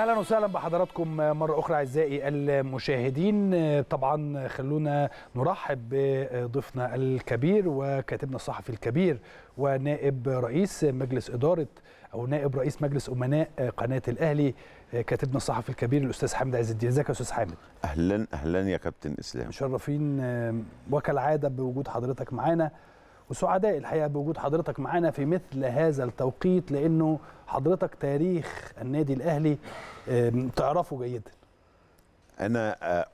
اهلا وسهلا بحضراتكم مره اخرى اعزائي المشاهدين طبعا خلونا نرحب بضيفنا الكبير وكاتبنا الصحفي الكبير ونائب رئيس مجلس اداره او نائب رئيس مجلس امناء قناه الاهلي كاتبنا الصحفي الكبير الاستاذ حامد عز الدين ازيك يا استاذ حامد اهلا اهلا يا كابتن اسلام مشرفين وكالعاده بوجود حضرتك معانا وسعداء الحقيقه بوجود حضرتك معانا في مثل هذا التوقيت لانه حضرتك تاريخ النادي الاهلي تعرفه جيدا. انا آه،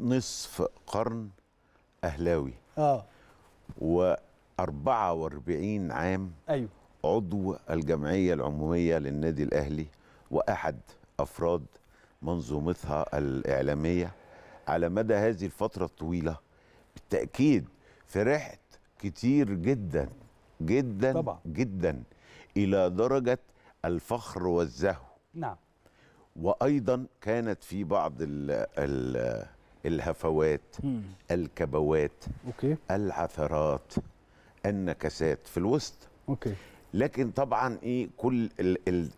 نصف قرن اهلاوي. اه. و44 عام ايوه عضو الجمعيه العموميه للنادي الاهلي واحد افراد منظومتها الاعلاميه على مدى هذه الفتره الطويله بالتاكيد فرحت كتير جدا جدا طبعا. جدا الى درجه الفخر والزهو نعم وايضا كانت في بعض ال ال الهفوات مم. الكبوات أوكي. العثرات النكسات في الوسط أوكي. لكن طبعا ايه كل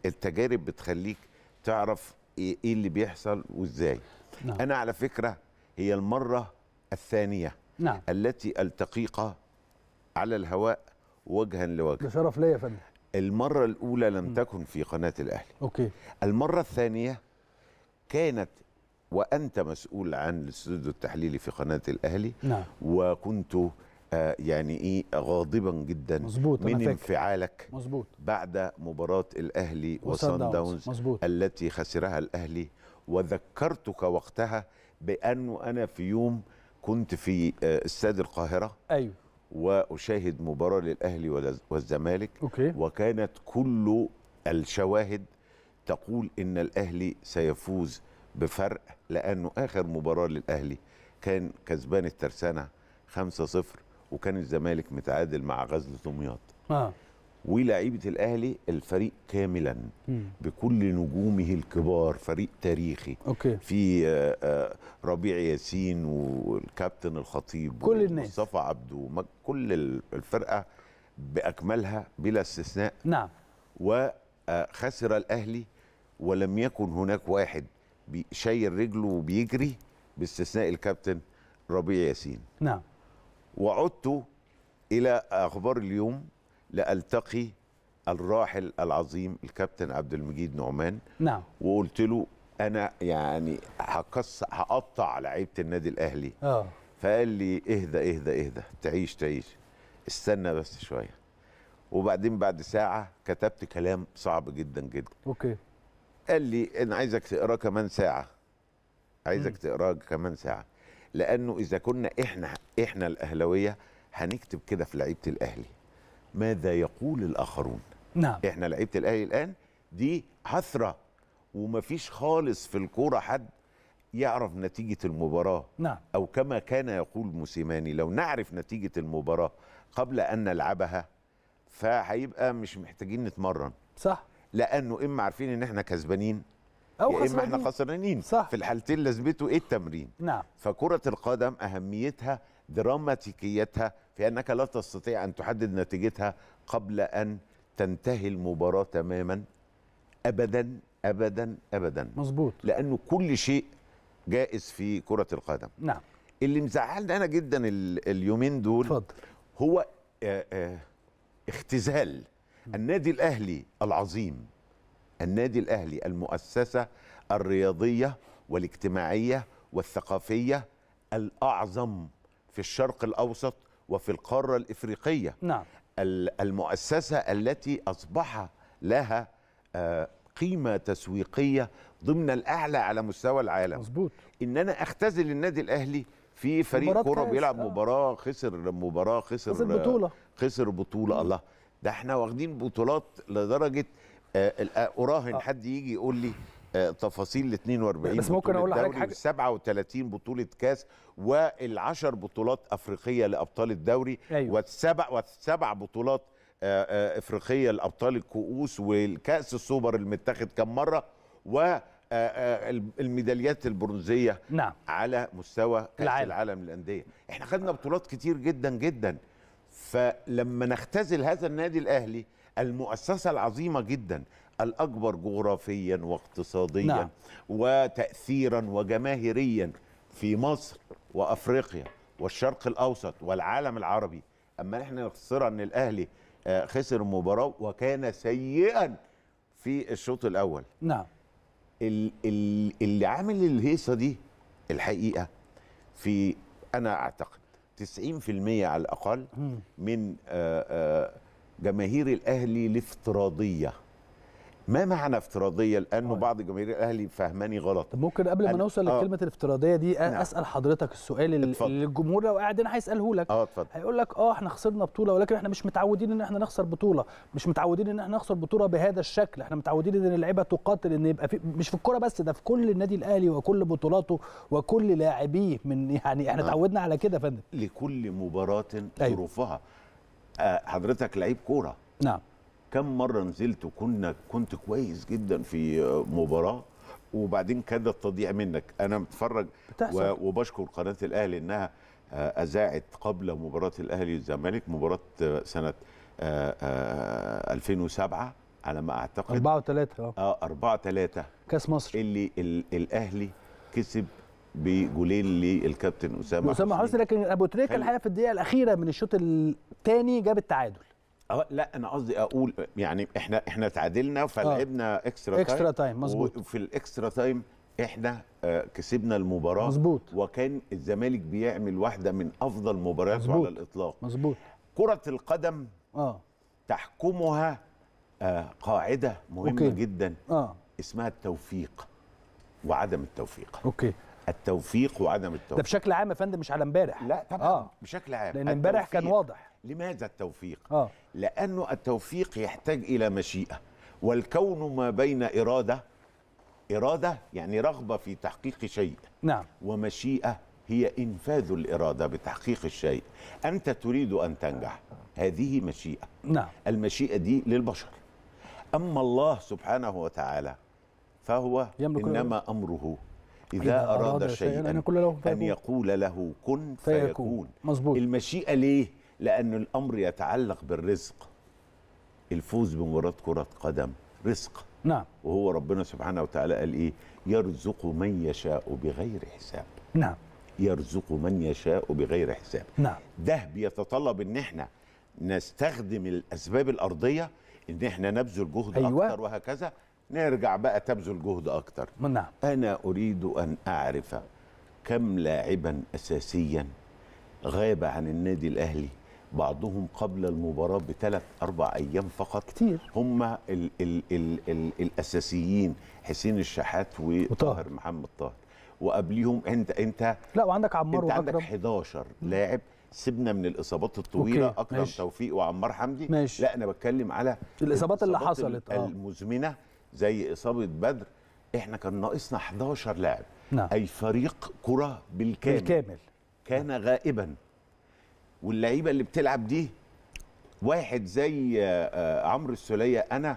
التجارب بتخليك تعرف إيه،, ايه اللي بيحصل وازاي نعم. انا على فكره هي المره الثانيه نعم. التي التقيقه على الهواء وجها لوجه ده شرف ليا يا فندم المرة الأولى لم تكن في قناة الأهلي أوكي المرة الثانية كانت وأنت مسؤول عن الاستوديو التحليلي في قناة الأهلي نعم وكنت آه، يعني إيه غاضبا جدا مزبوط من انفعالك مزبوط بعد مباراة الأهلي وصن داونز مزبوط. التي خسرها الأهلي وذكرتك وقتها بأنه أنا في يوم كنت في آه، استاد القاهرة أيوه واشاهد مباراه للاهلي والزمالك أوكي. وكانت كل الشواهد تقول ان الاهلي سيفوز بفرق لانه اخر مباراه للاهلي كان كسبان الترسانه 5-0 وكان الزمالك متعادل مع غزل دمياط آه. ولاعيبه الاهلي الفريق كاملا بكل نجومه الكبار فريق تاريخي أوكي. في آه، آه، ربيع ياسين والكابتن الخطيب كل الناس مصطفى عبده كل الفرقه باكملها بلا استثناء نعم وخسر آه، الاهلي ولم يكن هناك واحد شايل رجله وبيجري باستثناء الكابتن ربيع ياسين نعم وعدت الى اخبار اليوم لألتقي الراحل العظيم الكابتن عبد المجيد نعمان نعم وقلت له انا يعني هقص هقطع لعيبه النادي الاهلي اه فقال لي اهدى اهدى اهدى تعيش تعيش استنى بس شويه وبعدين بعد ساعه كتبت كلام صعب جدا جدا اوكي قال لي انا عايزك تقراه كمان ساعه عايزك تقراه كمان ساعه لانه اذا كنا احنا احنا الاهلاويه هنكتب كده في لعيبه الاهلي ماذا يقول الاخرون نعم احنا لعيبه الاهلي الان دي حسره ومفيش خالص في الكوره حد يعرف نتيجه المباراه نعم او كما كان يقول موسيماني لو نعرف نتيجه المباراه قبل ان نلعبها فهيبقى مش محتاجين نتمرن صح لانه اما عارفين ان احنا كسبانين او يا اما احنا خسرانين صح في الحالتين لازمته ايه التمرين نعم فكره القدم اهميتها دراماتيكيتها في أنك لا تستطيع أن تحدد نتيجتها قبل أن تنتهي المباراة تماما أبدا أبدا أبدا مظبوط لأنه كل شيء جائز في كرة القدم نعم اللي مزعلني أنا جدا اليومين دول فضل. هو اختزال النادي الأهلي العظيم النادي الأهلي المؤسسة الرياضية والاجتماعية والثقافية الأعظم في الشرق الأوسط وفي القارة الإفريقية نعم. المؤسسة التي أصبح لها آه، قيمة تسويقية ضمن الأعلى على مستوى العالم مظبوط إن أنا أختزل النادي الأهلي في فريق كوره بيلعب آه. مباراه خسر مباراه خسر خسر بطوله خسر بطوله الله ده احنا واخدين بطولات لدرجه اراهن آه، حد يجي يقول لي تفاصيل ال 42 بس ممكن اقول لحضرتك حاجه 37 بطوله كاس وال10 بطولات افريقيه لابطال الدوري أيوة. والسبع والسبع بطولات آه، آه، افريقيه لابطال الكؤوس والكاس السوبر المتاخد كم مره و آه، الميداليات البرونزيه نعم. على مستوى كاس العالم, العالم للانديه احنا خدنا بطولات كتير جدا جدا فلما نختزل هذا النادي الاهلي المؤسسه العظيمه جدا الأكبر جغرافيا واقتصاديا نعم. وتأثيرا وجماهيريا في مصر وأفريقيا والشرق الأوسط والعالم العربي أما إحنا نخسرها أن الأهلي آه، خسر المباراة وكان سيئا في الشوط الأول نعم اللي عامل الهيصة دي الحقيقة في أنا أعتقد 90% على الأقل من آه، آه، جماهير الأهلي الافتراضية ما معنى افتراضيه لانه آه. بعض جماهير الاهلي فهماني غلط ممكن قبل ما نوصل آه. لكلمه الافتراضيه دي نعم. اسال حضرتك السؤال اللي الجمهور لو قاعد هنا هيساله لك اه اتفضل هيقول لك اه احنا خسرنا بطوله ولكن احنا مش متعودين ان احنا نخسر بطوله مش متعودين ان احنا نخسر بطوله بهذا الشكل احنا متعودين ان اللعيبه تقاتل ان يبقى في مش في الكوره بس ده في كل النادي الاهلي وكل بطولاته وكل لاعبيه من يعني احنا نعم. اتعودنا آه. على كده يا فندم لكل مباراه أيوه. ظروفها أيوه. آه حضرتك لعيب كوره نعم كم مره نزلت وكنا كنت كويس جدا في مباراه وبعدين كادت تضيع منك انا متفرج بتحصل. وبشكر قناه الاهلي انها آه، اذاعت قبل مباراه الاهلي والزمالك مباراه آه، سنه 2007 آه، على ما اعتقد 4 3 اه 4 3 كاس مصر اللي الاهلي كسب بجولين للكابتن اسامه اسامه حسني لكن ابو تريكه الحقيقه في الدقيقه الاخيره من الشوط الثاني جاب التعادل لا انا قصدي اقول يعني احنا احنا تعادلنا آه. فلعبنا آه. اكسترا تايم اكسترا تايم مظبوط وفي الاكسترا تايم احنا كسبنا المباراه مظبوط وكان الزمالك بيعمل واحده من افضل مبارياته على الاطلاق مظبوط كره القدم اه تحكمها آه قاعده مهمه أوكي. جدا آه. اسمها التوفيق وعدم التوفيق اوكي التوفيق وعدم التوفيق ده بشكل عام يا فندم مش على امبارح لا طبعا آه. بشكل عام لان امبارح كان واضح لماذا التوفيق؟ آه. لأنه التوفيق يحتاج إلى مشيئة والكون ما بين إرادة إرادة يعني رغبة في تحقيق شيء نعم ومشيئة هي إنفاذ الإرادة بتحقيق الشيء أنت تريد أن تنجح هذه مشيئة نعم المشيئة دي للبشر أما الله سبحانه وتعالى فهو إنما أمره إذا أراد, شيئا أن, يقول له كن فيكون, فيكون. المشيئة ليه؟ لأن الأمر يتعلق بالرزق الفوز بمباراة كرة قدم رزق نعم وهو ربنا سبحانه وتعالى قال إيه يرزق من يشاء بغير حساب نعم يرزق من يشاء بغير حساب نعم ده بيتطلب إن إحنا نستخدم الأسباب الأرضية إن إحنا نبذل جهد أيوة. أكتر وهكذا نرجع بقى تبذل جهد أكتر نعم أنا أريد أن أعرف كم لاعبا أساسيا غاب عن النادي الأهلي بعضهم قبل المباراة بثلاث أربع أيام فقط كتير هم ال ال ال الـ الـ الأساسيين حسين الشحات وطاهر محمد طاهر وقبليهم انت انت لا وعندك عمار انت عندك 11 لاعب سيبنا من الاصابات الطويله أوكي. اكرم ماشي. توفيق وعمار حمدي ماشي. لا انا بتكلم على الاصابات اللي حصلت اه المزمنه زي اصابه بدر احنا كان ناقصنا 11 لاعب نعم. اي فريق كره بالكامل بالكامل كان غائبا واللعيبه اللي بتلعب دي واحد زي آه، آه، عمرو السوليه انا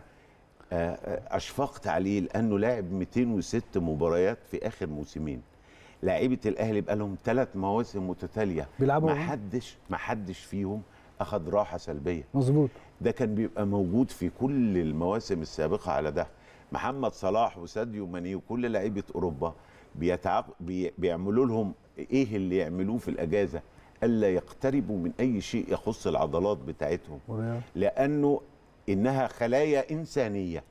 آه، اشفقت عليه لانه لعب 206 مباريات في اخر موسمين لعيبه الاهلي بقى لهم ثلاث مواسم متتاليه بيلعبوا ما إيه؟ حدش ما حدش فيهم اخذ راحه سلبيه مظبوط ده كان بيبقى موجود في كل المواسم السابقه على ده محمد صلاح وساديو ماني وكل لعيبه اوروبا بيتعق... بي... بيعملوا لهم ايه اللي يعملوه في الاجازه الا يقتربوا من اي شيء يخص العضلات بتاعتهم لانه انها خلايا انسانيه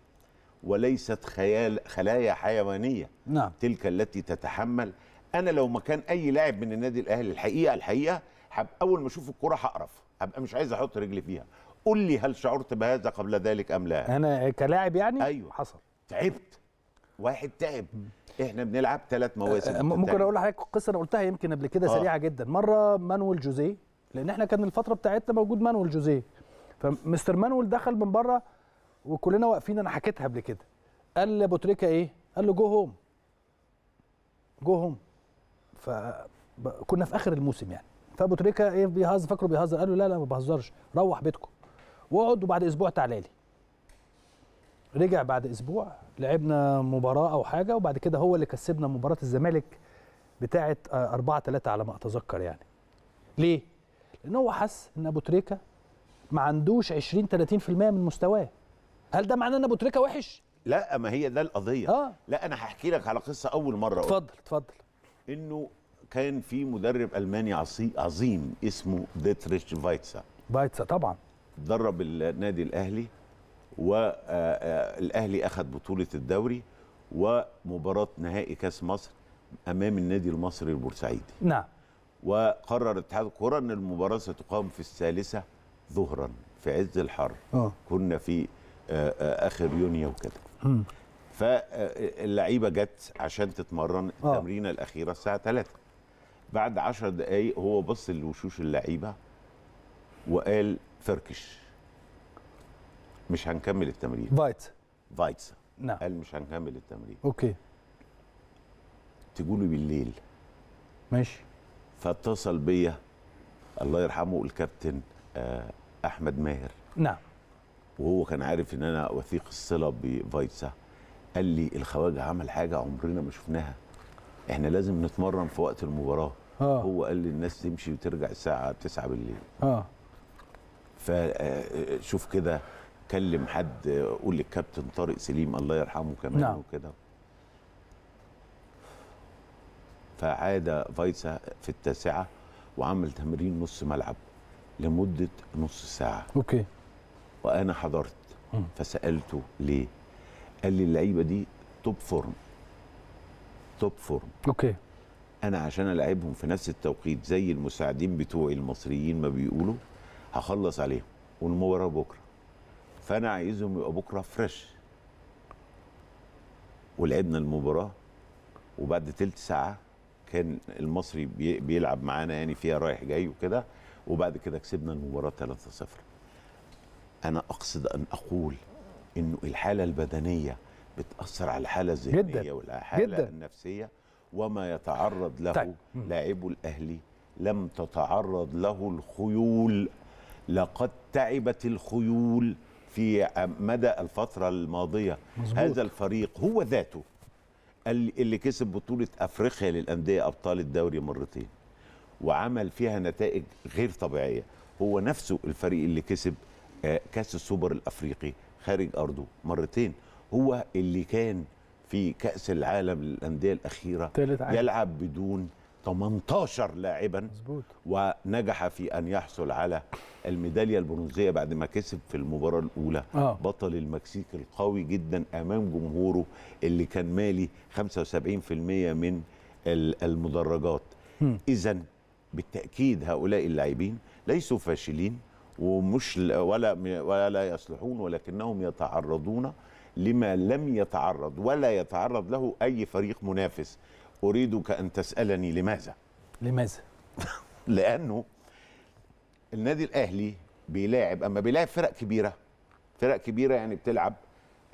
وليست خيال خلايا حيوانيه نعم. تلك التي تتحمل انا لو مكان اي لاعب من النادي الاهلي الحقيقه الحقيقه حب اول ما اشوف الكره هقرف هبقى مش عايز احط رجلي فيها قل لي هل شعرت بهذا قبل ذلك ام لا انا كلاعب يعني ايوه حصل تعبت واحد تعب م. احنا بنلعب ثلاث آه، مواسم آه، ممكن اقول لحضرتك قصه انا قلتها يمكن قبل كده آه. سريعه جدا مره مانويل جوزيه لان احنا كان الفتره بتاعتنا موجود مانويل جوزيه فمستر مانويل دخل من بره وكلنا واقفين انا حكيتها قبل كده قال لابو تريكه ايه قال له جو هوم جو هوم فكنا في اخر الموسم يعني فابو تريكه ايه بيهزر فاكره بيهزر قال له لا لا ما بهزرش روح بيتكم واقعد وبعد اسبوع تعالى لي رجع بعد اسبوع لعبنا مباراه او حاجه وبعد كده هو اللي كسبنا مباراه الزمالك بتاعه 4 3 على ما اتذكر يعني ليه لان هو حس ان ابو تريكه ما عندوش 20 30% من مستواه هل ده معناه ان ابو تريكه وحش لا ما هي ده القضيه آه. لا انا هحكي لك على قصه اول مره اتفضل اتفضل انه كان في مدرب الماني عصي عظيم اسمه ديتريش فايتسا فايتسا طبعا درب النادي الاهلي والاهلي آه، آه، اخذ بطوله الدوري ومباراه نهائي كاس مصر امام النادي المصري البورسعيدي نعم وقرر اتحاد الكره ان المباراه ستقام في الثالثه ظهرا في عز الحر أوه. كنا في آه، اخر يونيو وكده فاللعيبه جت عشان تتمرن التمرينه الاخيره الساعه 3 بعد 10 دقائق هو بص لوشوش اللعيبه وقال فركش مش هنكمل التمرين فايتس فايتس نعم قال مش هنكمل التمرين اوكي تقولي بالليل ماشي فاتصل بيا الله يرحمه الكابتن آه، احمد ماهر نعم وهو كان عارف ان انا وثيق الصله بفايتسا قال لي الخواجه عمل حاجه عمرنا ما شفناها احنا لازم نتمرن في وقت المباراه آه. هو قال لي الناس تمشي وترجع الساعه 9 بالليل اه فشوف آه، آه، كده كلم حد قول للكابتن طارق سليم الله يرحمه كمان نعم. وكده فعاد فايسا في التاسعه وعمل تمرين نص ملعب لمده نص ساعه اوكي وانا حضرت م. فسالته ليه قال لي اللعيبه دي توب فورم توب فورم اوكي انا عشان العبهم في نفس التوقيت زي المساعدين بتوعي المصريين ما بيقولوا هخلص عليهم والمباراه بكره فانا عايزهم يبقى بكره فريش ولعبنا المباراه وبعد تلت ساعه كان المصري بيلعب معانا يعني فيها رايح جاي وكده وبعد كده كسبنا المباراه 3-0 انا اقصد ان اقول انه الحاله البدنيه بتاثر على الحاله الذهنيه جداً والحاله جداً النفسيه وما يتعرض له طيب. لاعبو الاهلي لم تتعرض له الخيول لقد تعبت الخيول في آه، مدى الفترة الماضية مزبوط. هذا الفريق هو ذاته اللي كسب بطولة أفريقيا للأندية أبطال الدوري مرتين وعمل فيها نتائج غير طبيعية هو نفسه الفريق اللي كسب آه، كأس السوبر الأفريقي خارج أرضه مرتين هو اللي كان في كأس العالم للأندية الأخيرة يلعب بدون 18 لاعبا مزبوط. ونجح في ان يحصل على الميداليه البرونزيه بعد ما كسب في المباراه الاولى آه. بطل المكسيك القوي جدا امام جمهوره اللي كان مالي 75% من المدرجات اذا بالتاكيد هؤلاء اللاعبين ليسوا فاشلين ومش ولا ولا يصلحون ولكنهم يتعرضون لما لم يتعرض ولا يتعرض له اي فريق منافس أريدك أن تسألني لماذا لماذا لأنه النادي الأهلي بيلاعب أما بيلاعب فرق كبيرة فرق كبيرة يعني بتلعب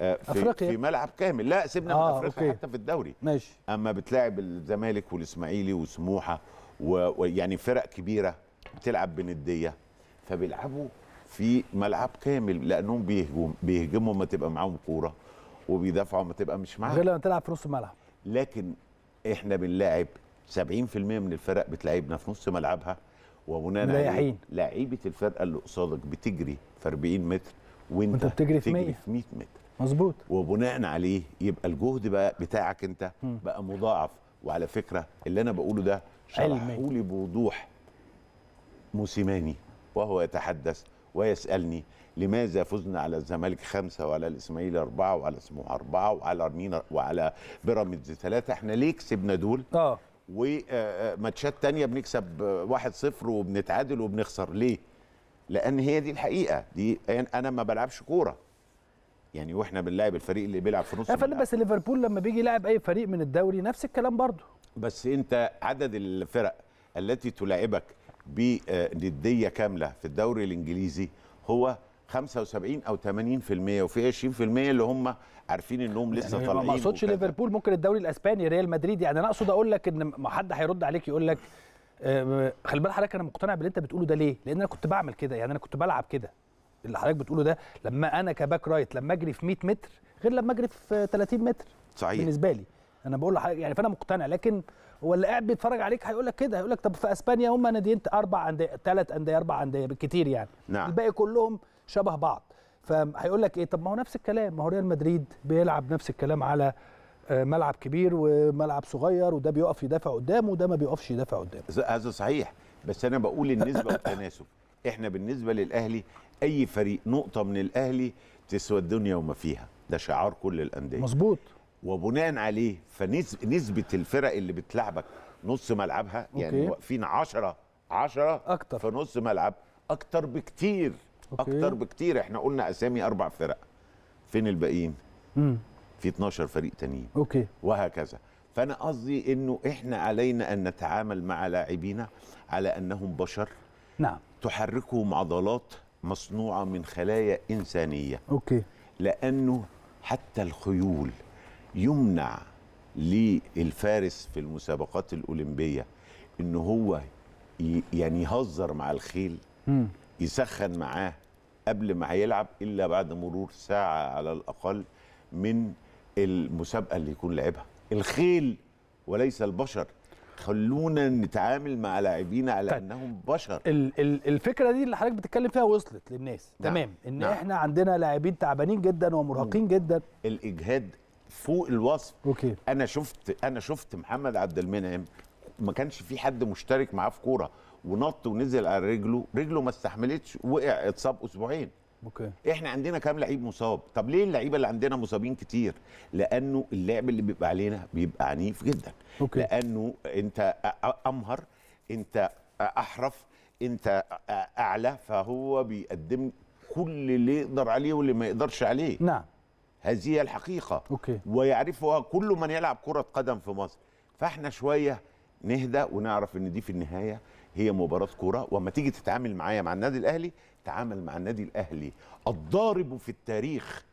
آه، في أفريقيا. في ملعب كامل لا سيبنا آه من افريقيا أوكي. حتى في الدوري ماشي اما بتلاعب الزمالك والاسماعيلي وسموحه ويعني فرق كبيره بتلعب بنديه فبيلعبوا في ملعب كامل لانهم بيهجم بيهجموا ما تبقى معاهم كوره وبيدافعوا ما تبقى مش معاهم غير لما تلعب في نص الملعب لكن احنا بنلاعب 70% من الفرق بتلاعبنا في نص ملعبها وبناء عليه لعيبه الفرقه اللي قصادك بتجري في 40 متر وانت, وانت بتجري في 100 في 100 متر مظبوط وبناء عليه يبقى الجهد بقى بتاعك انت بقى مضاعف وعلى فكره اللي انا بقوله ده شرحه لي بوضوح موسيماني وهو يتحدث ويسألني لماذا فزنا على الزمالك خمسة وعلى الإسماعيلي أربعة وعلى سموحة أربعة وعلى ارمينا وعلى بيراميدز ثلاثة إحنا ليه كسبنا دول؟ آه وماتشات آه، آه، تانية بنكسب واحد صفر وبنتعادل وبنخسر ليه؟ لأن هي دي الحقيقة دي أنا ما بلعبش كورة يعني واحنا بنلاعب الفريق اللي بيلعب في نص يا بس ليفربول لما بيجي يلاعب أي فريق من الدوري نفس الكلام برضه بس أنت عدد الفرق التي تلاعبك بنديه كامله في الدوري الانجليزي هو 75 او 80% وفي 20% اللي هم عارفين انهم يعني لسه يعني طالعين ما اقصدش ليفربول ممكن الدوري الاسباني ريال مدريد يعني انا اقصد اقول لك ان ما حد هيرد عليك يقول لك آه، خلي بال حضرتك انا مقتنع باللي انت بتقوله ده ليه؟ لان انا كنت بعمل كده يعني انا كنت بلعب كده اللي حضرتك بتقوله ده لما انا كباك رايت لما اجري في 100 متر غير لما اجري في 30 متر صحيح بالنسبه لي انا بقول لحضرتك يعني فانا مقتنع لكن هو اللي قاعد بيتفرج عليك هيقول لك كده هيقول لك طب في اسبانيا هم ناديين اربع انديه ثلاث انديه اربع انديه بالكثير يعني نعم. الباقي كلهم شبه بعض فهيقول لك ايه طب ما هو نفس الكلام ما هو ريال مدريد بيلعب نفس الكلام على آه، ملعب كبير وملعب صغير وده بيقف يدافع قدامه وده ما بيقفش يدافع قدامه هذا صحيح بس انا بقول النسبه والتناسب احنا بالنسبه للاهلي اي فريق نقطه من الاهلي تسوى الدنيا وما فيها ده شعار كل الانديه مظبوط وبناء عليه فنسبه الفرق اللي بتلعبك نص ملعبها يعني أوكي. واقفين 10 10 اكتر في نص ملعب اكتر بكتير أوكي. اكتر بكتير احنا قلنا اسامي اربع فرق فين الباقيين امم في 12 فريق تانيين اوكي وهكذا فانا قصدي انه احنا علينا ان نتعامل مع لاعبينا على انهم بشر نعم تحركهم عضلات مصنوعه من خلايا انسانيه اوكي لانه حتى الخيول يمنع للفارس في المسابقات الاولمبيه ان هو يعني يهزر مع الخيل يسخن معاه قبل ما هيلعب الا بعد مرور ساعه على الاقل من المسابقه اللي يكون لعبها الخيل وليس البشر خلونا نتعامل مع لاعبينا على طيب. انهم بشر ال ال الفكره دي اللي حضرتك بتتكلم فيها وصلت للناس نعم. تمام ان نعم. احنا عندنا لاعبين تعبانين جدا ومرهقين نعم. جدا الاجهاد فوق الوصف أوكي. انا شفت انا شفت محمد عبد المنعم ما كانش في حد مشترك معاه في كوره ونط ونزل على رجله رجله ما استحملتش وقع اتصاب اسبوعين اوكي احنا عندنا كام لعيب مصاب طب ليه اللعيبه اللي عندنا مصابين كتير لانه اللعب اللي بيبقى علينا بيبقى عنيف جدا أوكي. لانه انت امهر انت احرف انت اعلى فهو بيقدم كل اللي يقدر عليه واللي ما يقدرش عليه نعم هذه الحقيقة أوكي. ويعرفها كل من يلعب كرة قدم في مصر فاحنا شوية نهدى ونعرف ان دي في النهاية هي مباراة كرة وما تيجي تتعامل معايا مع النادي الأهلي تعامل مع النادي الأهلي الضارب في التاريخ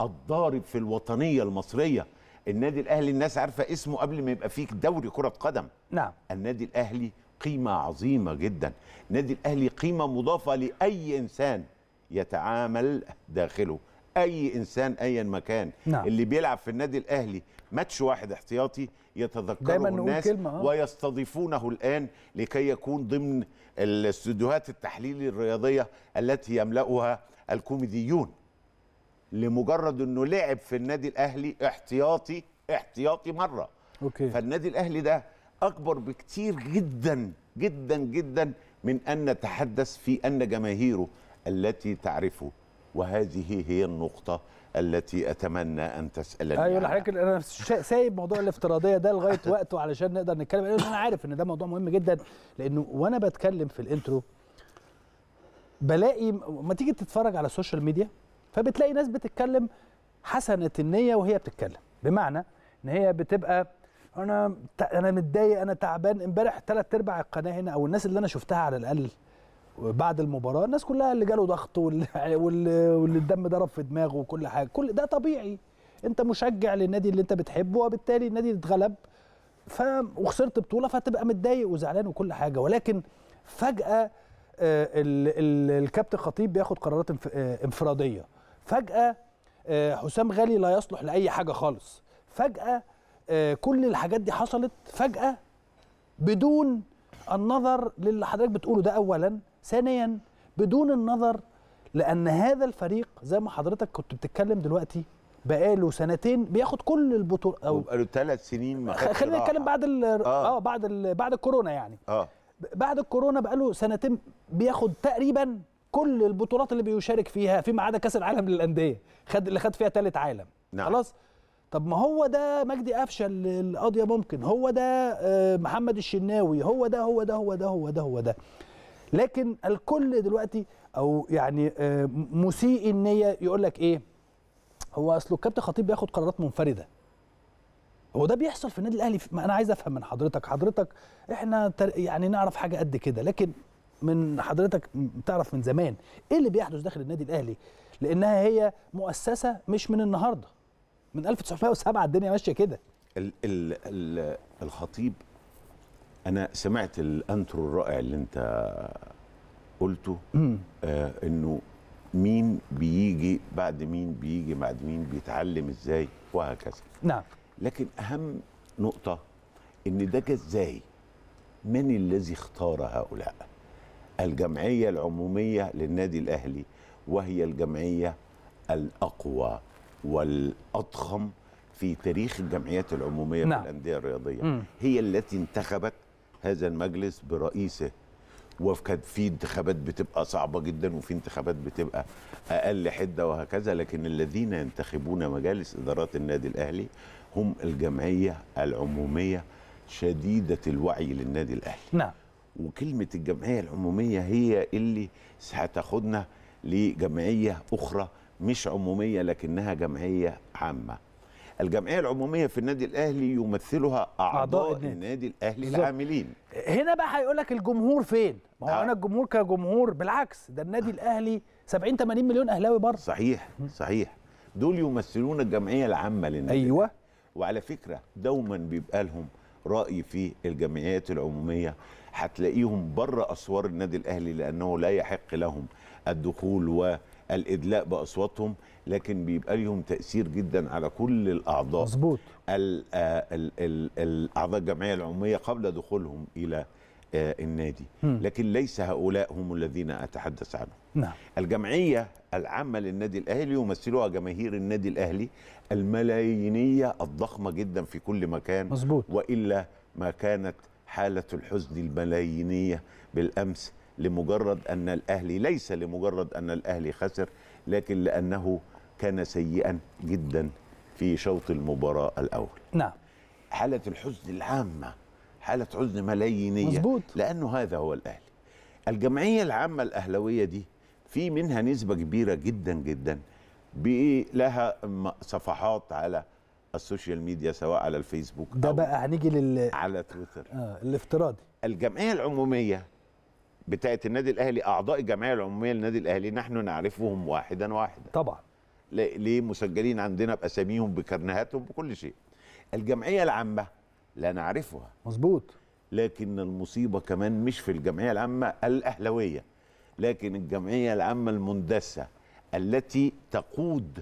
الضارب في الوطنية المصرية النادي الأهلي الناس عارفة اسمه قبل ما يبقى فيك دوري كرة قدم نعم النادي الأهلي قيمة عظيمة جدا النادي الأهلي قيمة مضافة لأي إنسان يتعامل داخله اي انسان ايا ما كان نعم. اللي بيلعب في النادي الاهلي ماتش واحد احتياطي يتذكره الناس كلمة. آه. ويستضيفونه الان لكي يكون ضمن الاستديوهات التحليل الرياضيه التي يملاها الكوميديون لمجرد انه لعب في النادي الاهلي احتياطي احتياطي مره أوكي. فالنادي الاهلي ده اكبر بكتير جدا جدا جدا من ان نتحدث في ان جماهيره التي تعرفه وهذه هي النقطة التي أتمنى أن تسألني أيوة حضرتك أنا سايب موضوع الافتراضية ده لغاية وقته علشان نقدر نتكلم أنا عارف إن ده موضوع مهم جدا لأنه وأنا بتكلم في الإنترو بلاقي ما تيجي تتفرج على السوشيال ميديا فبتلاقي ناس بتتكلم حسنة النية وهي بتتكلم بمعنى إن هي بتبقى أنا أنا متضايق أنا تعبان إمبارح ثلاث أرباع القناة هنا أو الناس اللي أنا شفتها على الأقل بعد المباراه الناس كلها اللي جاله ضغط واللي واللي الدم ضرب في دماغه وكل حاجه كل ده طبيعي انت مشجع للنادي اللي انت بتحبه وبالتالي النادي اتغلب ف وخسرت بطوله فتبقى متضايق وزعلان وكل حاجه ولكن فجاه آه، الكابتن خطيب بياخد قرارات آه، انفراديه فجاه آه، حسام غالي لا يصلح لاي حاجه خالص فجاه كل الحاجات دي حصلت فجاه بدون النظر للي حضرتك بتقوله ده اولا ثانيا بدون النظر لان هذا الفريق زي ما حضرتك كنت بتتكلم دلوقتي بقاله سنتين بياخد كل البطولة او بقاله ثلاث سنين ما خلينا نتكلم بعد ال آه. اه, بعد ال بعد الكورونا يعني اه بعد الكورونا بقاله سنتين بياخد تقريبا كل البطولات اللي بيشارك فيها فيما عدا كاس العالم للانديه خد اللي خد فيها ثالث عالم نعم. خلاص طب ما هو ده مجدي قفشه القاضيه ممكن هو ده آه، محمد الشناوي هو ده هو ده هو ده هو ده هو ده, هو ده. لكن الكل دلوقتي او يعني آه، مسيء النيه يقول لك ايه هو اصل الكابتن خطيب بياخد قرارات منفرده هو ده بيحصل في النادي الاهلي ما انا عايز افهم من حضرتك حضرتك احنا يعني نعرف حاجه قد كده لكن من حضرتك تعرف من زمان ايه اللي بيحدث داخل النادي الاهلي لانها هي مؤسسه مش من النهارده من 1907 الدنيا ماشيه كده ال ال ال الخطيب انا سمعت الانترو الرائع اللي انت قلته آه انه مين بيجي بعد مين بيجي بعد مين بيتعلم ازاي وهكذا نعم لكن اهم نقطه ان ده جه ازاي من الذي اختار هؤلاء الجمعيه العموميه للنادي الاهلي وهي الجمعيه الاقوى والاضخم في تاريخ الجمعيات العموميه نعم. في الانديه الرياضيه م. هي التي انتخبت هذا المجلس برئيسه وكان في انتخابات بتبقى صعبه جدا وفي انتخابات بتبقى اقل حده وهكذا لكن الذين ينتخبون مجالس ادارات النادي الاهلي هم الجمعيه العموميه شديده الوعي للنادي الاهلي نعم وكلمه الجمعيه العموميه هي اللي هتاخدنا لجمعيه اخرى مش عموميه لكنها جمعيه عامه الجمعيه العموميه في النادي الاهلي يمثلها اعضاء, أعضاء النادي, النادي الاهلي بالزبط. العاملين هنا بقى هيقول لك الجمهور فين ما هو آه. انا الجمهور كجمهور بالعكس ده النادي الاهلي 70 80 مليون اهلاوي بره صحيح صحيح دول يمثلون الجمعيه العامه للنادي ايوه وعلى فكره دوما بيبقى لهم راي في الجمعيات العموميه هتلاقيهم بره اسوار النادي الاهلي لانه لا يحق لهم الدخول والادلاء باصواتهم لكن بيبقى ليهم تاثير جدا على كل الاعضاء مظبوط آه، الاعضاء الجمعيه العموميه قبل دخولهم الى آه، النادي لكن ليس هؤلاء هم الذين اتحدث عنهم نعم. الجمعيه العامه للنادي الاهلي يمثلها جماهير النادي الاهلي الملايينيه الضخمه جدا في كل مكان مظبوط والا ما كانت حاله الحزن الملايينيه بالامس لمجرد ان الاهلي ليس لمجرد ان الاهلي خسر لكن لانه كان سيئا جدا في شوط المباراة الأول نعم حالة الحزن العامة حالة حزن ملايينية مزبوط. لأنه هذا هو الأهلي الجمعية العامة الأهلوية دي في منها نسبة كبيرة جدا جدا لها صفحات على السوشيال ميديا سواء على الفيسبوك ده بقى هنيجي لل على تويتر آه الافتراضي الجمعيه العموميه بتاعه النادي الاهلي اعضاء الجمعيه العموميه للنادي الاهلي نحن نعرفهم واحدا واحدا طبعا ليه مسجلين عندنا باساميهم بكرنهاتهم بكل شيء الجمعيه العامه لا نعرفها مظبوط لكن المصيبه كمان مش في الجمعيه العامه الاهلاويه لكن الجمعيه العامه المندسه التي تقود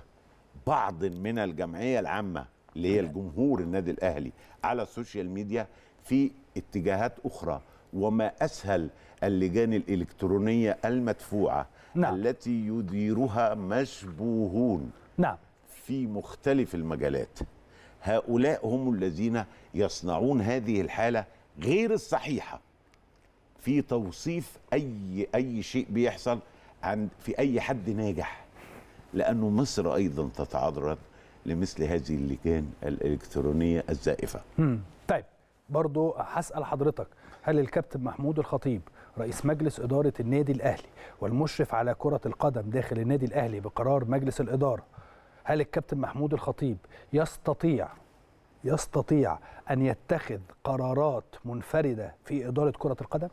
بعض من الجمعيه العامه اللي هي الجمهور النادي الاهلي على السوشيال ميديا في اتجاهات اخرى وما اسهل اللجان الالكترونيه المدفوعه نعم. التي يديرها مشبوهون نعم. في مختلف المجالات هؤلاء هم الذين يصنعون هذه الحالة غير الصحيحة في توصيف أي, أي شيء بيحصل عند في أي حد ناجح لأنه مصر أيضا تتعرض لمثل هذه اللجان الإلكترونية الزائفة طيب برضو هسأل حضرتك هل الكابتن محمود الخطيب رئيس مجلس إدارة النادي الأهلي والمشرف على كرة القدم داخل النادي الأهلي بقرار مجلس الإدارة هل الكابتن محمود الخطيب يستطيع يستطيع أن يتخذ قرارات منفردة في إدارة كرة القدم؟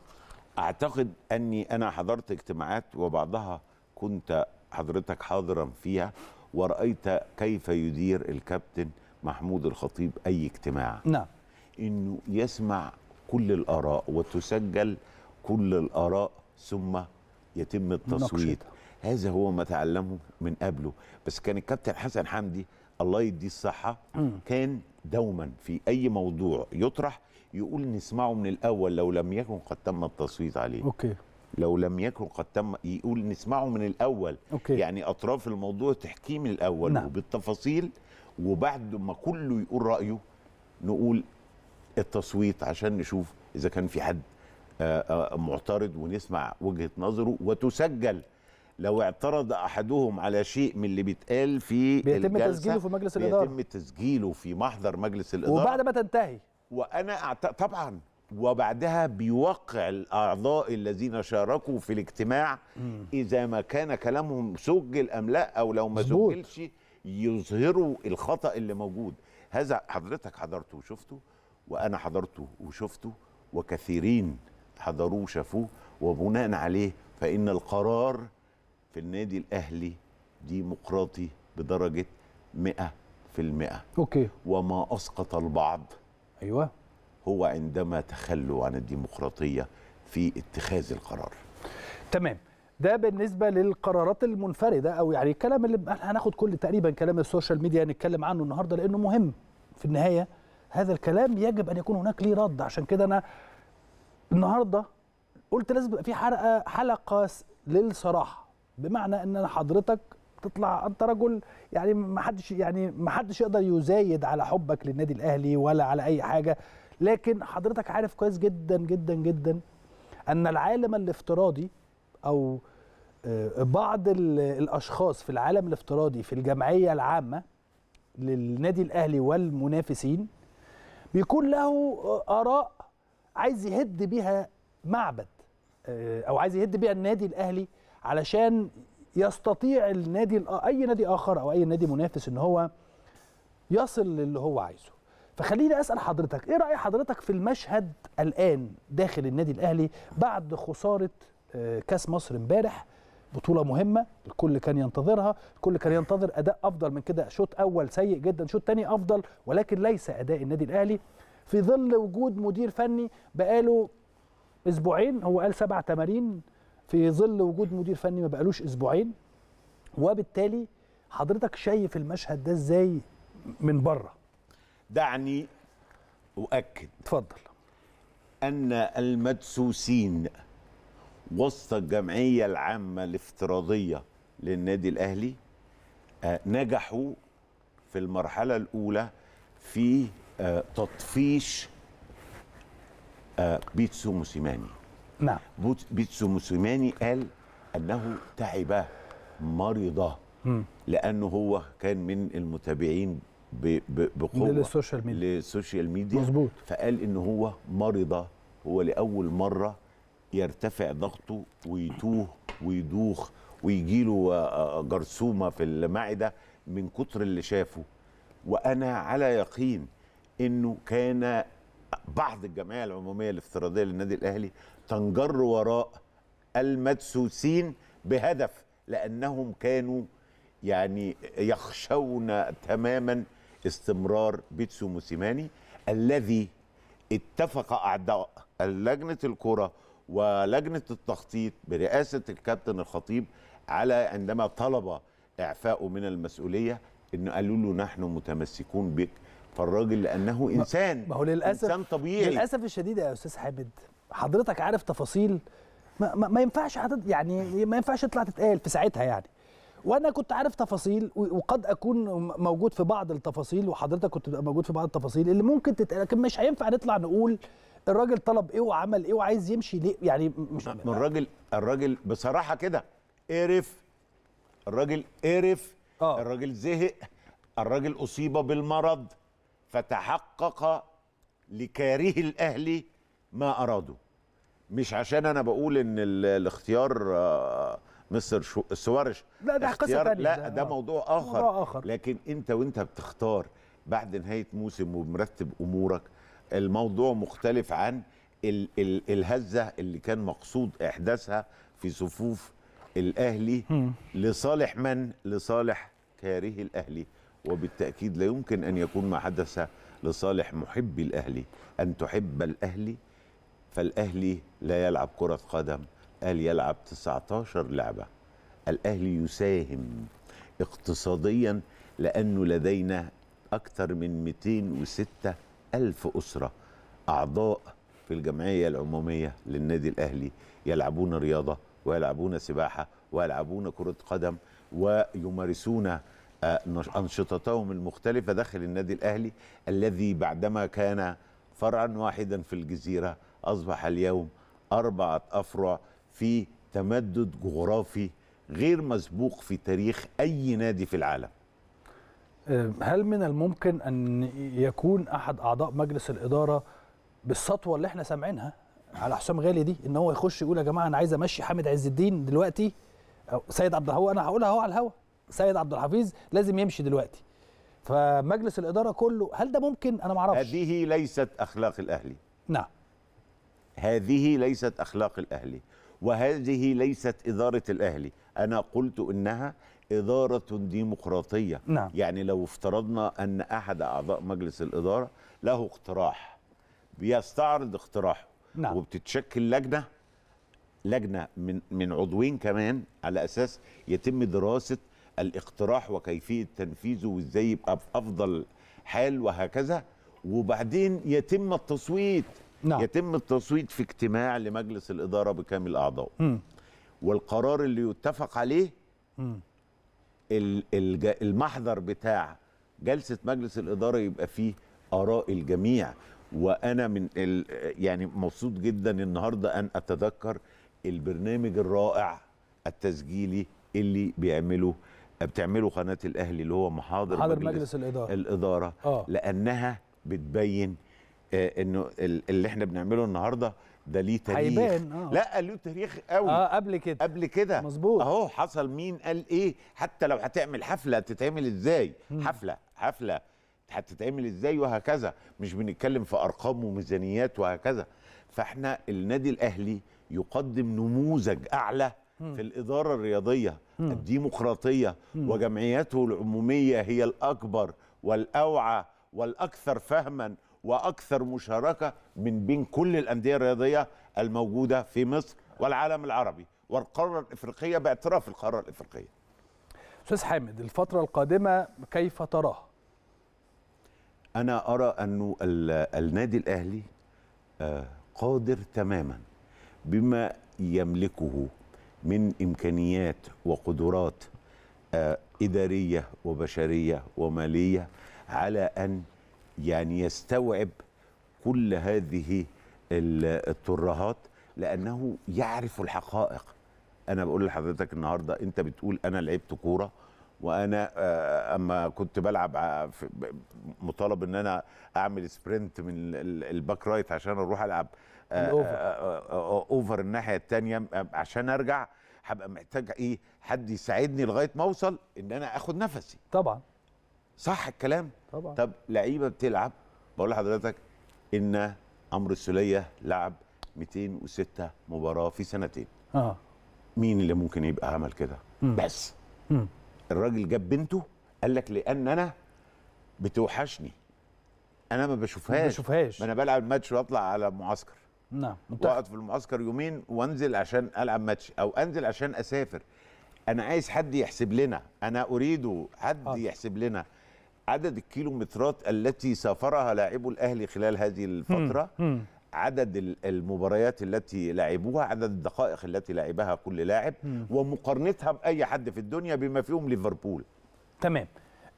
أعتقد أني أنا حضرت اجتماعات وبعضها كنت حضرتك حاضرا فيها ورأيت كيف يدير الكابتن محمود الخطيب أي اجتماع نعم إنه يسمع كل الآراء وتسجل كل الآراء ثم يتم التصويت هذا هو ما تعلمه من قبله بس كان الكابتن حسن حمدي الله يديه الصحة كان دوما في أي موضوع يطرح يقول نسمعه من الأول لو لم يكن قد تم التصويت عليه أوكي. لو لم يكن قد تم يقول نسمعه من الأول أوكي. يعني أطراف الموضوع تحكيه من الأول نعم. وبالتفاصيل وبعد ما كله يقول رأيه نقول التصويت عشان نشوف إذا كان في حد آه، آه، معترض ونسمع وجهه نظره وتسجل لو اعترض احدهم على شيء من اللي بيتقال في بيتم تسجيله في مجلس الاداره بيتم تسجيله في محضر مجلس الاداره وبعد ما تنتهي وانا أعت... طبعا وبعدها بيوقع الاعضاء الذين شاركوا في الاجتماع مم. اذا ما كان كلامهم سجل ام لا او لو ما سجلش يظهروا الخطا اللي موجود هذا حضرتك حضرته وشفته وانا حضرته وشفته وكثيرين حضروه وشافوه وبناء عليه فإن القرار في النادي الأهلي ديمقراطي بدرجة 100% أوكي وما أسقط البعض أيوه هو عندما تخلوا عن الديمقراطية في اتخاذ القرار تمام ده بالنسبة للقرارات المنفردة أو يعني الكلام اللي هناخد كل تقريبا كلام السوشيال ميديا نتكلم عنه النهاردة لأنه مهم في النهاية هذا الكلام يجب أن يكون هناك ليه رد عشان كده أنا النهارده قلت لازم يبقى في حلقه حلقه للصراحه بمعنى ان حضرتك تطلع انت رجل يعني ما حدش يعني ما حدش يقدر يزايد على حبك للنادي الاهلي ولا على اي حاجه لكن حضرتك عارف كويس جدا جدا جدا ان العالم الافتراضي او آه، بعض الاشخاص في العالم الافتراضي في الجمعيه العامه للنادي الاهلي والمنافسين بيكون له اراء عايز يهد بيها معبد آه، او عايز يهد بيها النادي الاهلي علشان يستطيع النادي اي نادي اخر او اي نادي منافس ان هو يصل للي هو عايزه فخليني اسال حضرتك ايه راي حضرتك في المشهد الان داخل النادي الاهلي بعد خساره آه، كاس مصر امبارح بطوله مهمه الكل كان ينتظرها الكل كان ينتظر اداء افضل من كده شوط اول سيء جدا شوط ثاني افضل ولكن ليس اداء النادي الاهلي في ظل وجود مدير فني بقاله اسبوعين هو قال سبع تمارين في ظل وجود مدير فني ما بقالوش اسبوعين وبالتالي حضرتك شايف المشهد ده ازاي من بره دعني اؤكد اتفضل ان المدسوسين وسط الجمعيه العامه الافتراضيه للنادي الاهلي آه، نجحوا في المرحله الاولى في تطفيش آه، بيتسو موسيماني نعم بيتسو موسيماني قال انه تعب مرض لانه هو كان من المتابعين بقوه للسوشيال ميديا للسوشيال ميديا مظبوط فقال ان هو مرض هو لاول مره يرتفع ضغطه ويتوه ويدوخ ويجي له آه، آه، جرثومه في المعده من كتر اللي شافه وانا على يقين انه كان بعض الجمعيه العموميه الافتراضيه للنادي الاهلي تنجر وراء المدسوسين بهدف لانهم كانوا يعني يخشون تماما استمرار بيتسو موسيماني الذي اتفق اعضاء لجنه الكره ولجنه التخطيط برئاسه الكابتن الخطيب على عندما طلب اعفائه من المسؤوليه انه قالوا له نحن متمسكون بك فالراجل لانه انسان ما هو للاسف انسان طبيعي للاسف الشديد يا استاذ حامد حضرتك عارف تفاصيل ما, ما, ما ينفعش حضرت يعني ما ينفعش تطلع تتقال في ساعتها يعني وانا كنت عارف تفاصيل وقد اكون موجود في بعض التفاصيل وحضرتك كنت موجود في بعض التفاصيل اللي ممكن تتقال لكن مش هينفع نطلع نقول الراجل طلب ايه وعمل ايه وعايز يمشي ليه يعني مش من الراجل الراجل بصراحه كده قرف الراجل قرف آه. الراجل زهق الراجل اصيب بالمرض فتحقق لكاره الاهلي ما اراده مش عشان انا بقول ان الاختيار آه، مستر سوارش لا ده قصه ثانيه لا ده آه. موضوع آخر, موضوع اخر لكن انت وانت بتختار بعد نهايه موسم ومرتب امورك الموضوع مختلف عن ال ال الهزه اللي كان مقصود احداثها في صفوف الاهلي لصالح من لصالح كاره الاهلي وبالتأكيد لا يمكن أن يكون ما حدث لصالح محبي الأهلي أن تحب الأهلي فالأهلي لا يلعب كرة قدم الأهلي يلعب 19 لعبة الأهلي يساهم اقتصاديا لأنه لدينا أكثر من 206 ألف أسرة أعضاء في الجمعية العمومية للنادي الأهلي يلعبون رياضة ويلعبون سباحة ويلعبون كرة قدم ويمارسون أنشطتهم المختلفة داخل النادي الأهلي الذي بعدما كان فرعا واحدا في الجزيرة أصبح اليوم أربعة أفرع في تمدد جغرافي غير مسبوق في تاريخ أي نادي في العالم هل من الممكن أن يكون أحد أعضاء مجلس الإدارة بالسطوة اللي احنا سامعينها على حسام غالي دي ان هو يخش يقول يا جماعه انا عايز امشي حامد عز الدين دلوقتي سيد عبد الهو انا هقولها اهو على الهوا سيد عبد الحفيظ لازم يمشي دلوقتي فمجلس الاداره كله هل ده ممكن انا ما اعرفش هذه ليست اخلاق الاهلي نعم هذه ليست اخلاق الاهلي وهذه ليست اداره الاهلي انا قلت انها إدارة ديمقراطية نعم. يعني لو افترضنا أن أحد أعضاء مجلس الإدارة له اقتراح بيستعرض اقتراحه نعم. وبتتشكل لجنة لجنة من من عضوين كمان على أساس يتم دراسة الاقتراح وكيفيه تنفيذه وازاي يبقى في افضل حال وهكذا وبعدين يتم التصويت نعم. يتم التصويت في اجتماع لمجلس الاداره بكامل م. والقرار اللي يتفق عليه م. المحضر بتاع جلسه مجلس الاداره يبقى فيه اراء الجميع وانا من ال... يعني مبسوط جدا النهارده ان اتذكر البرنامج الرائع التسجيلي اللي بيعمله بتعمله قناه الاهلي اللي هو محاضر, محاضر مجلس, مجلس الاداره الاداره آه. لانها بتبين آه انه اللي احنا بنعمله النهارده ده ليه تاريخ هيبان آه. لا له تاريخ قوي اه قبل كده قبل كده مظبوط اهو حصل مين قال ايه حتى لو هتعمل حفله تتعمل ازاي مم. حفله حفله هتتعمل ازاي وهكذا مش بنتكلم في ارقام وميزانيات وهكذا فاحنا النادي الاهلي يقدم نموذج اعلى في الإدارة الرياضية الديمقراطية وجمعيته العمومية هي الأكبر والأوعى والأكثر فهما وأكثر مشاركة من بين كل الأندية الرياضية الموجودة في مصر والعالم العربي والقارة الإفريقية باعتراف القارة الإفريقية أستاذ حامد الفترة القادمة كيف تراها؟ أنا أرى أنه النادي الأهلي آه، قادر تماما بما يملكه من إمكانيات وقدرات آه، إدارية وبشرية ومالية على أن يعني يستوعب كل هذه الترهات لأنه يعرف الحقائق أنا بقول لحضرتك النهاردة أنت بتقول أنا لعبت كورة وانا آه، اما كنت بلعب مطالب ان انا اعمل سبرنت من الباك رايت عشان اروح العب اوفر آه، آه، آه، الناحيه الثانيه عشان ارجع هبقى محتاج ايه حد يساعدني لغايه ما اوصل ان انا اخد نفسي طبعا صح الكلام طبعا طب لعيبه بتلعب بقول لحضرتك ان عمرو السوليه لعب 206 مباراه في سنتين اه مين اللي ممكن يبقى عمل كده بس مم. الراجل جاب بنته قال لك لان انا بتوحشني انا ما بشوفهاش ما بشوفهاش ما انا بلعب الماتش واطلع على معسكر نعم واقعد في المعسكر يومين وانزل عشان العب ماتش او انزل عشان اسافر انا عايز حد يحسب لنا انا اريد حد آه. يحسب لنا عدد الكيلومترات التي سافرها لاعبو الاهلي خلال هذه الفتره مم. مم. عدد المباريات التي لعبوها عدد الدقائق التي لعبها كل لاعب مم. ومقارنتها باي حد في الدنيا بما فيهم ليفربول تمام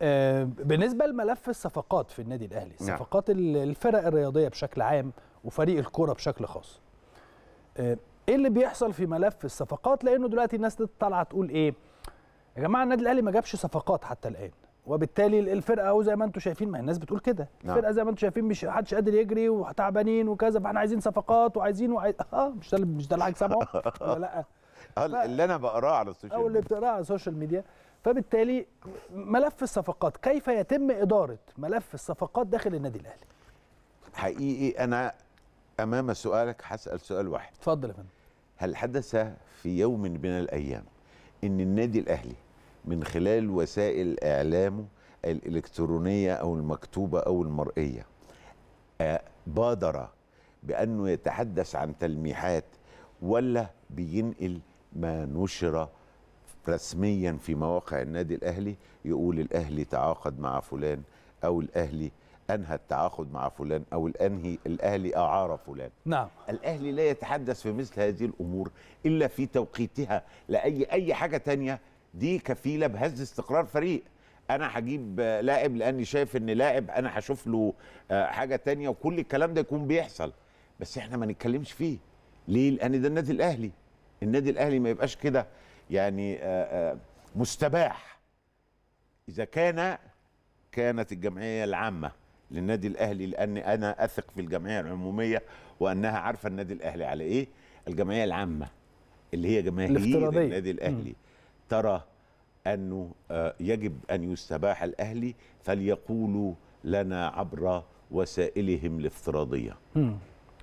آه بالنسبه لملف الصفقات في النادي الاهلي نعم. صفقات الفرق الرياضيه بشكل عام وفريق الكرة بشكل خاص آه، ايه اللي بيحصل في ملف الصفقات لانه دلوقتي الناس طالعه تقول ايه يا جماعه النادي الاهلي ما جابش صفقات حتى الان وبالتالي الفرقه اهو زي ما انتم شايفين ما الناس بتقول كده نعم. الفرقه زي ما انتم شايفين مش حدش قادر يجري وتعبانين وكذا فاحنا عايزين صفقات وعايزين وعايز اه مش ده مش ده اللي هنكسبهم لا؟ لا اللي انا بقراه على السوشيال ميديا او اللي بتقراه على السوشيال ميديا فبالتالي ملف الصفقات كيف يتم اداره ملف الصفقات داخل النادي الاهلي حقيقي انا امام سؤالك هسال سؤال واحد اتفضل يا فندم هل حدث في يوم من الايام ان النادي الاهلي من خلال وسائل اعلامه الالكترونيه او المكتوبه او المرئيه آه، بادر بانه يتحدث عن تلميحات ولا بينقل ما نشر رسميا في مواقع النادي الاهلي يقول الاهلي تعاقد مع فلان او الاهلي انهى التعاقد مع فلان او الانهي الاهلي اعار فلان نعم الاهلي لا يتحدث في مثل هذه الامور الا في توقيتها لاي اي حاجه تانية دي كفيله بهز استقرار فريق انا هجيب لاعب لاني شايف ان لاعب انا هشوف له آه، حاجه تانية وكل الكلام ده يكون بيحصل بس احنا ما نتكلمش فيه ليه لان ده النادي الاهلي النادي الاهلي ما يبقاش كده يعني آه، آه، مستباح اذا كان كانت الجمعيه العامه للنادي الاهلي لان انا اثق في الجمعيه العموميه وانها عارفه النادي الاهلي على ايه الجمعيه العامه اللي هي جماهير النادي الاهلي م. ترى انه آه، يجب ان يستباح الاهلي فليقولوا لنا عبر وسائلهم الافتراضيه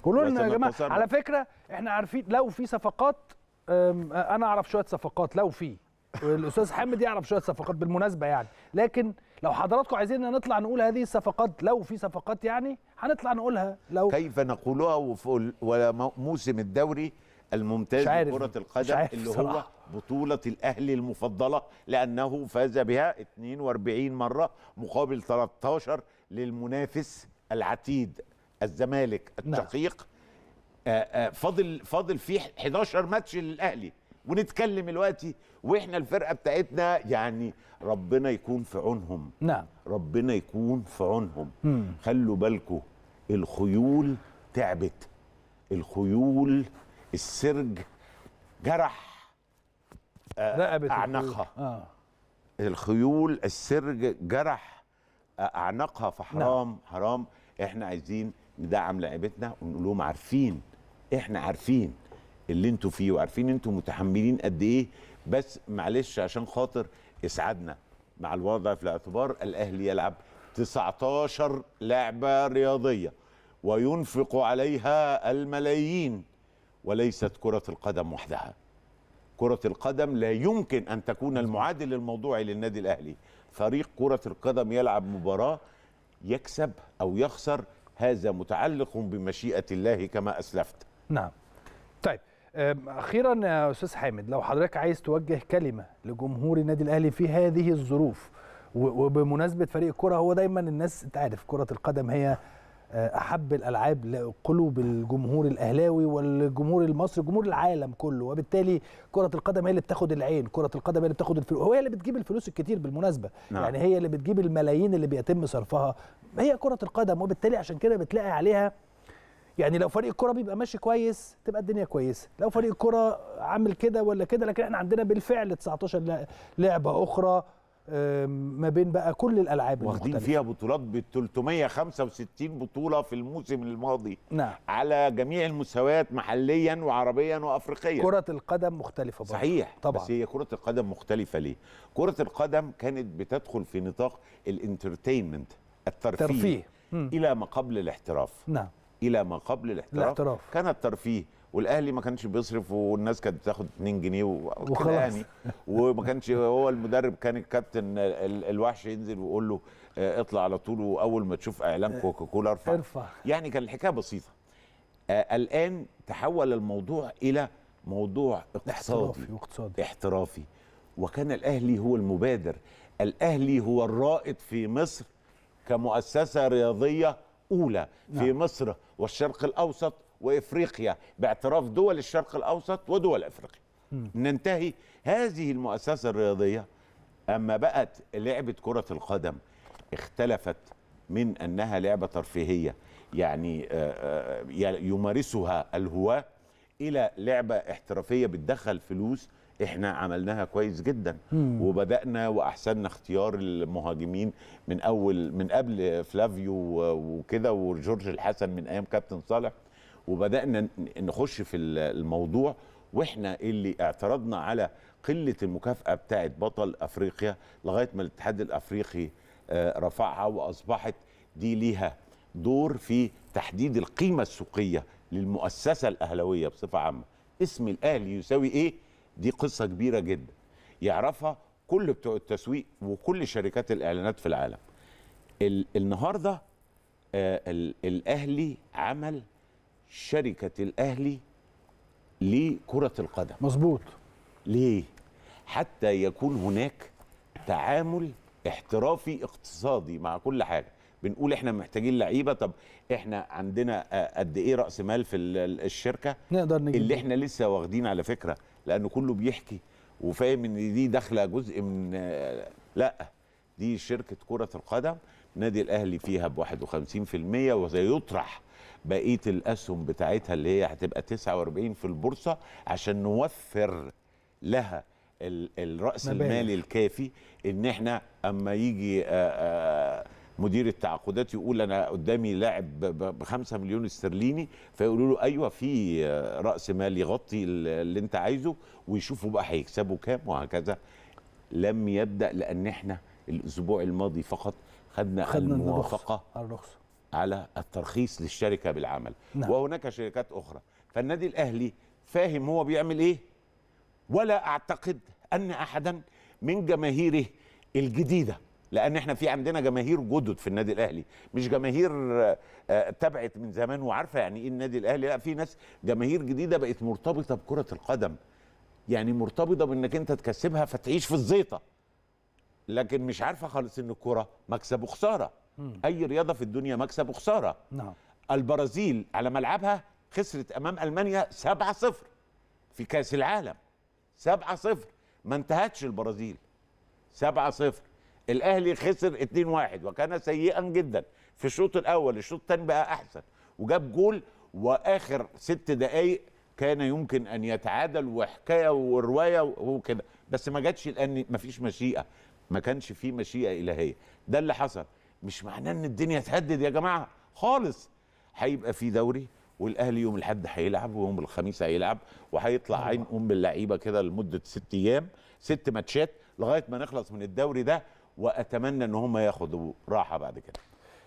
قولوا لنا يا جماعه على فكره احنا عارفين لو في صفقات انا اعرف شويه صفقات لو في الاستاذ حامد يعرف شويه صفقات بالمناسبه يعني لكن لو حضراتكم عايزيننا نطلع نقول هذه الصفقات لو في صفقات يعني هنطلع نقولها لو كيف نقولها ولا موسم الدوري الممتاز لكرة القدم اللي صراحة. هو بطولة الأهلي المفضلة لأنه فاز بها 42 مرة مقابل 13 للمنافس العتيد الزمالك نعم. الشقيق آه، آه، فاضل فاضل فيه 11 ماتش للأهلي ونتكلم دلوقتي واحنا الفرقه بتاعتنا يعني ربنا يكون في عونهم نعم ربنا يكون في عونهم خلوا بالكم الخيول تعبت الخيول السرج جرح آه، رقبة اعنقها آه. الخيول السرج جرح آه، اعنقها فحرام نعم. حرام احنا عايزين ندعم لعيبتنا ونقول لهم عارفين احنا عارفين اللي انتوا فيه وعارفين انتوا متحملين قد ايه بس معلش عشان خاطر اسعدنا مع الوضع في الاعتبار الاهلي يلعب 19 لعبه رياضيه وينفق عليها الملايين وليست كره القدم وحدها كره القدم لا يمكن ان تكون المعادل الموضوعي للنادي الاهلي فريق كره القدم يلعب مباراه يكسب او يخسر هذا متعلق بمشيئه الله كما اسلفت نعم اخيرا يا استاذ حامد لو حضرتك عايز توجه كلمه لجمهور النادي الاهلي في هذه الظروف وبمناسبه فريق الكره هو دايما الناس انت عارف كره القدم هي احب الالعاب لقلوب الجمهور الاهلاوي والجمهور المصري جمهور العالم كله وبالتالي كره القدم هي اللي بتاخد العين كره القدم هي اللي بتاخد الفلوس هي اللي بتجيب الفلوس الكتير بالمناسبه نعم. يعني هي اللي بتجيب الملايين اللي بيتم صرفها هي كره القدم وبالتالي عشان كده بتلاقي عليها يعني لو فريق الكره بيبقى ماشي كويس تبقى الدنيا كويسه لو فريق الكره عامل كده ولا كده لكن احنا عندنا بالفعل 19 لعبه اخرى ما بين بقى كل الالعاب واخدين فيها بطولات ب 365 بطوله في الموسم الماضي نعم. على جميع المستويات محليا وعربيا وافريقيا كره القدم مختلفه برضه صحيح طبعا بس هي كره القدم مختلفه ليه كره القدم كانت بتدخل في نطاق الانترتينمنت الترفيه, الترفيه. الى ما قبل الاحتراف نعم الى ما قبل الاحتراف, الاحتراف. كان الترفيه والاهلي ما كانش بيصرف والناس كانت بتاخد 2 جنيه وكده يعني وما كانش هو المدرب كان الكابتن الوحش ينزل ويقول له آه، اطلع على طول واول ما تشوف اعلان آه، كوكا كولا ارفع يعني كان الحكايه بسيطه آه، الان تحول الموضوع الى موضوع اقتصادي احترافي واقتصادي احترافي وكان الاهلي هو المبادر الاهلي هو الرائد في مصر كمؤسسه رياضيه الأولى في نعم. مصر والشرق الأوسط وإفريقيا باعتراف دول الشرق الأوسط ودول أفريقيا م. ننتهي هذه المؤسسة الرياضية أما بقت لعبة كرة القدم اختلفت من أنها لعبة ترفيهية يعني آه، آه، يمارسها الهواة إلى لعبة احترافية بتدخل فلوس احنا عملناها كويس جدا مم. وبدانا واحسننا اختيار المهاجمين من اول من قبل فلافيو وكده وجورج الحسن من ايام كابتن صالح وبدانا نخش في الموضوع واحنا اللي اعترضنا على قله المكافاه بتاعه بطل افريقيا لغايه ما الاتحاد الافريقي آه، رفعها واصبحت دي ليها دور في تحديد القيمه السوقيه للمؤسسه الاهلاويه بصفه عامه اسم الاهلي يساوي ايه دي قصه كبيره جدا يعرفها كل بتوع التسويق وكل شركات الاعلانات في العالم النهارده آه، الاهلي عمل شركه الاهلي لكره القدم مظبوط ليه حتى يكون هناك تعامل احترافي اقتصادي مع كل حاجه بنقول احنا محتاجين لعيبه طب احنا عندنا آه، قد ايه راس مال في الشركه نقدر نجيب اللي احنا لسه واخدين على فكره لانه كله بيحكي وفاهم ان دي داخله جزء من لا دي شركه كره القدم النادي الاهلي فيها ب 51% وسيطرح بقيه الاسهم بتاعتها اللي هي هتبقى 49 في البورصه عشان نوفر لها الراس المالي الكافي ان احنا اما يجي آآ آآ مدير التعاقدات يقول انا قدامي لاعب ب 5 مليون استرليني فيقولوا له ايوه في راس مال يغطي اللي انت عايزه ويشوفوا بقى هيكسبوا كام وهكذا لم يبدا لان احنا الاسبوع الماضي فقط خدنا, خدنا الموافقه الرخصه على الترخيص للشركه بالعمل نعم. وهناك شركات اخرى فالنادي الاهلي فاهم هو بيعمل ايه ولا اعتقد ان احدا من جماهيره الجديده لان احنا في عندنا جماهير جدد في النادي الاهلي مش جماهير آه، آه، تبعت من زمان وعارفه يعني ايه النادي الاهلي لا في ناس جماهير جديده بقت مرتبطه بكره القدم يعني مرتبطه بانك انت تكسبها فتعيش في الزيطه لكن مش عارفه خالص ان الكره مكسب وخساره اي رياضه في الدنيا مكسب وخساره نعم البرازيل على ملعبها خسرت امام المانيا 7-0 في كاس العالم 7-0 ما انتهتش البرازيل 7-0 الاهلي خسر 2-1 وكان سيئا جدا في الشوط الاول الشوط الثاني بقى احسن وجاب جول واخر ست دقائق كان يمكن ان يتعادل وحكايه وروايه وكده بس ما جاتش لان ما فيش مشيئه ما كانش في مشيئه الهيه ده اللي حصل مش معناه ان الدنيا تهدد يا جماعه خالص هيبقى في دوري والاهلي يوم الاحد هيلعب ويوم الخميس هيلعب وهيطلع عين ام اللعيبه كده لمده ست ايام ست ماتشات لغايه ما نخلص من الدوري ده واتمنى ان هم ياخذوا راحه بعد كده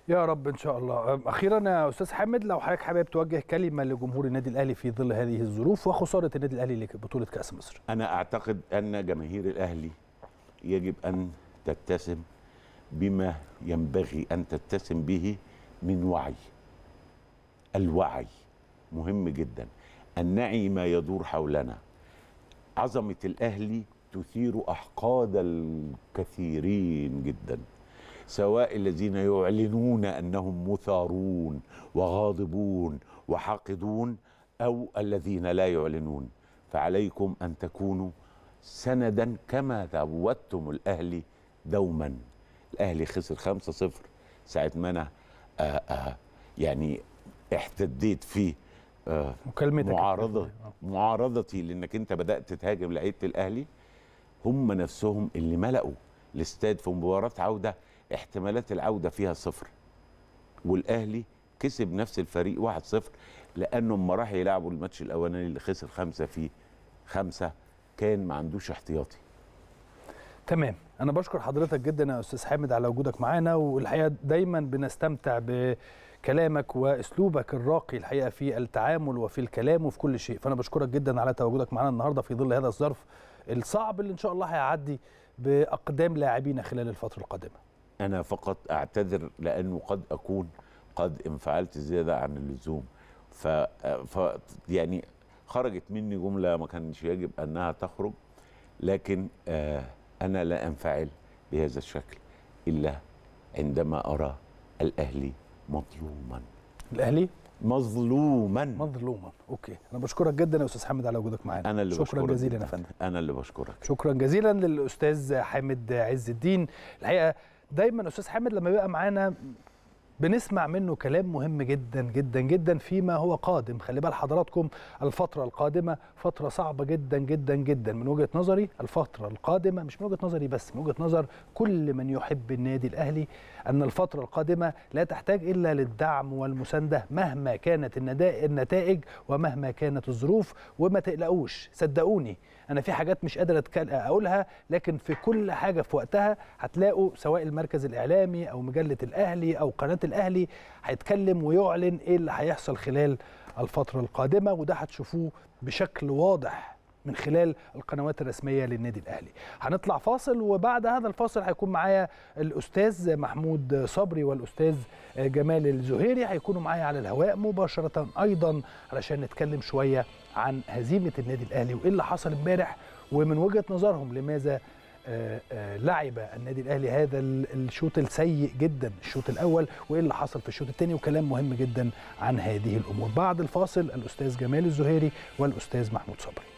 يا رب ان شاء الله اخيرا يا استاذ حامد لو حضرتك حابب توجه كلمه لجمهور النادي الاهلي في ظل هذه الظروف وخساره النادي الاهلي لبطوله كاس مصر انا اعتقد ان جماهير الاهلي يجب ان تتسم بما ينبغي ان تتسم به من وعي الوعي مهم جدا ان نعي ما يدور حولنا عظمه الاهلي تثير احقاد الكثيرين جدا سواء الذين يعلنون انهم مثارون وغاضبون وحاقدون او الذين لا يعلنون فعليكم ان تكونوا سندا كما ذوتم الاهلي دوما الاهلي خسر 5-0 ساعه ما انا آه، آه، يعني احتديت في آه، مكالمتك معارضه معارضتي لانك انت بدات تهاجم لعيبه الاهلي هم نفسهم اللي ملأوا الاستاد في مباراة عودة احتمالات العودة فيها صفر والأهلي كسب نفس الفريق 1-0 لأنه ما راح يلعبوا الماتش الأولاني اللي خسر خمسة فيه خمسة كان ما عندوش احتياطي تمام انا بشكر حضرتك جدا يا استاذ حامد على وجودك معانا والحقيقه دايما بنستمتع بكلامك واسلوبك الراقي الحقيقه في التعامل وفي الكلام وفي كل شيء فانا بشكرك جدا على تواجدك معانا النهارده في ظل هذا الظرف الصعب اللي ان شاء الله هيعدي باقدام لاعبينا خلال الفتره القادمه انا فقط اعتذر لانه قد اكون قد انفعلت زياده عن اللزوم ف, ف... يعني خرجت مني جمله ما كانش يجب انها تخرج لكن آه، انا لا انفعل بهذا الشكل الا عندما ارى الاهلي مظلوما الاهلي مظلوما مظلوما اوكي انا بشكرك جدا يا استاذ حامد على وجودك معانا انا اللي شكرا بشكرك جزيلا يا فندم انا اللي بشكرك شكرا جزيلا للاستاذ حامد عز الدين الحقيقه دايما استاذ حامد لما بيبقى معانا بنسمع منه كلام مهم جدا جدا جدا فيما هو قادم خلي بال حضراتكم الفترة القادمة فترة صعبة جدا جدا جدا من وجهة نظري الفترة القادمة مش من وجهة نظري بس من وجهة نظر كل من يحب النادي الأهلي أن الفترة القادمة لا تحتاج إلا للدعم والمساندة مهما كانت النتائج ومهما كانت الظروف وما تقلقوش صدقوني انا في حاجات مش قادر اقولها لكن في كل حاجه في وقتها هتلاقوا سواء المركز الاعلامي او مجله الاهلي او قناه الاهلي هيتكلم ويعلن ايه اللي هيحصل خلال الفتره القادمه وده هتشوفوه بشكل واضح من خلال القنوات الرسميه للنادي الاهلي هنطلع فاصل وبعد هذا الفاصل هيكون معايا الاستاذ محمود صبري والاستاذ جمال الزهيري هيكونوا معايا على الهواء مباشره ايضا علشان نتكلم شويه عن هزيمه النادي الاهلي وايه اللي حصل امبارح ومن وجهه نظرهم لماذا آه، آه، لعب النادي الاهلي هذا الشوط السيء جدا الشوط الاول وايه اللي حصل في الشوط الثاني وكلام مهم جدا عن هذه الامور بعد الفاصل الاستاذ جمال الزهيري والاستاذ محمود صبري